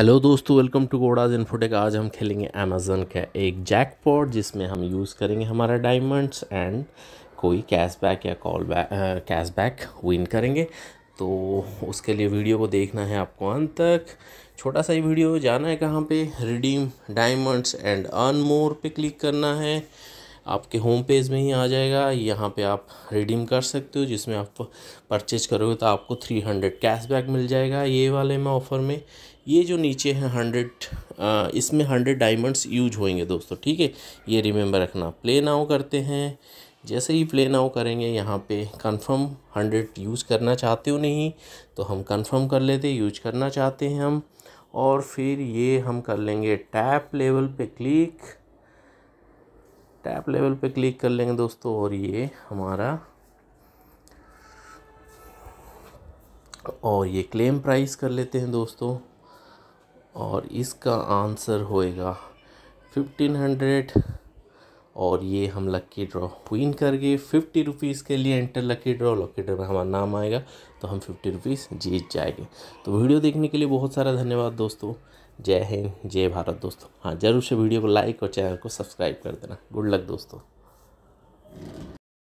hello दोस्तों welcome to गोडाज infotech आज हम खेलेंगे अमेजन का एक जैकपॉट जिसमें हम यूज़ करेंगे हमारा डायमंड्स एंड कोई कैशबैक या कॉल बैक कैशबैक विन करेंगे तो उसके लिए वीडियो को देखना है आपको अंत तक छोटा सा ही वीडियो जाना है कहाँ पे redeem diamonds and earn more पे क्लिक करना है आपके होम पेज में ही आ जाएगा यहाँ पे आप रिडीम कर सकते हो जिसमें आप परचेज करोगे तो आपको थ्री हंड्रेड कैशबैक मिल जाएगा ये वाले में ऑफ़र में ये जो नीचे हैं हंड्रेड इसमें हंड्रेड डायमंड्स यूज होंगे दोस्तों ठीक है ये रिमेंबर रखना प्ले नाउ करते हैं जैसे ही प्ले नाउ करेंगे यहाँ पे कंफर्म हंड्रेड यूज़ करना चाहते हो नहीं तो हम कंफर्म कर लेते यूज करना चाहते हैं हम और फिर ये हम कर लेंगे टैप लेवल पे क्लिक टैप लेवल पे क्लिक कर लेंगे दोस्तों और ये हमारा और ये क्लेम प्राइस कर लेते हैं दोस्तों और इसका आंसर होएगा फिफ्टीन हंड्रेड और ये हम लक्की ड्रॉ विन कर गए फिफ्टी रुपीज़ के लिए enter lucky draw lucky draw में हमारा नाम आएगा तो हम फिफ्टी रुपीज़ जीत जाएंगे तो वीडियो देखने के लिए बहुत सारा धन्यवाद दोस्तों जय हिंद जय भारत दोस्तों हाँ ज़रूर से वीडियो को लाइक और चैनल को सब्सक्राइब कर देना गुड लक दोस्तों